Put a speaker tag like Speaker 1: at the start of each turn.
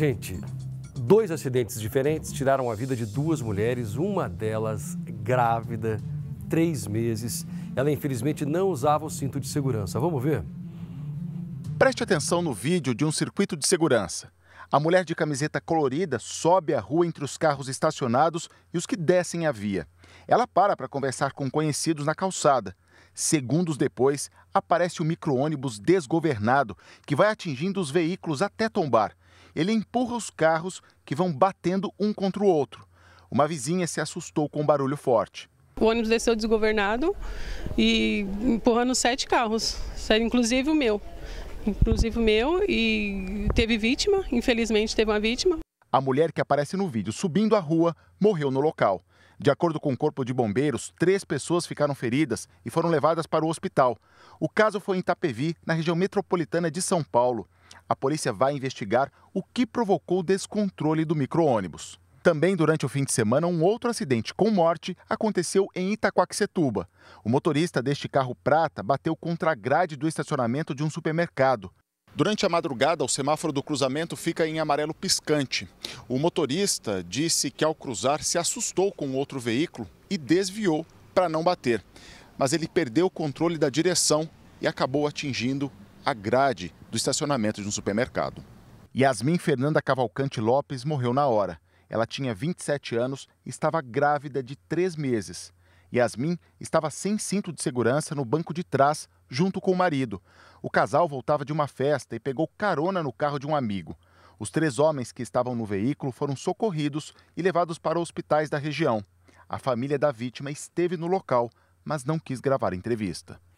Speaker 1: Gente, dois acidentes diferentes tiraram a vida de duas mulheres, uma delas grávida, três meses. Ela infelizmente não usava o cinto de
Speaker 2: segurança. Vamos ver? Preste atenção no vídeo de um circuito de segurança. A mulher de camiseta colorida sobe a rua entre os carros estacionados e os que descem a via. Ela para para conversar com conhecidos na calçada. Segundos depois, aparece o micro-ônibus desgovernado, que vai atingindo os veículos até tombar ele empurra os carros que vão batendo um contra o outro. Uma vizinha se assustou com o um barulho forte.
Speaker 1: O ônibus desceu desgovernado e empurrando sete carros, inclusive o meu. Inclusive o meu, e teve vítima, infelizmente teve uma vítima.
Speaker 2: A mulher que aparece no vídeo subindo a rua morreu no local. De acordo com o Corpo de Bombeiros, três pessoas ficaram feridas e foram levadas para o hospital. O caso foi em Itapevi, na região metropolitana de São Paulo a polícia vai investigar o que provocou o descontrole do micro-ônibus. Também durante o fim de semana, um outro acidente com morte aconteceu em Itaquaquecetuba. O motorista deste carro prata bateu contra a grade do estacionamento de um supermercado. Durante a madrugada, o semáforo do cruzamento fica em amarelo piscante. O motorista disse que ao cruzar se assustou com outro veículo e desviou para não bater. Mas ele perdeu o controle da direção e acabou atingindo a grade do estacionamento de um supermercado. Yasmin Fernanda Cavalcante Lopes morreu na hora. Ela tinha 27 anos e estava grávida de três meses. Yasmin estava sem cinto de segurança no banco de trás, junto com o marido. O casal voltava de uma festa e pegou carona no carro de um amigo. Os três homens que estavam no veículo foram socorridos e levados para hospitais da região. A família da vítima esteve no local, mas não quis gravar entrevista.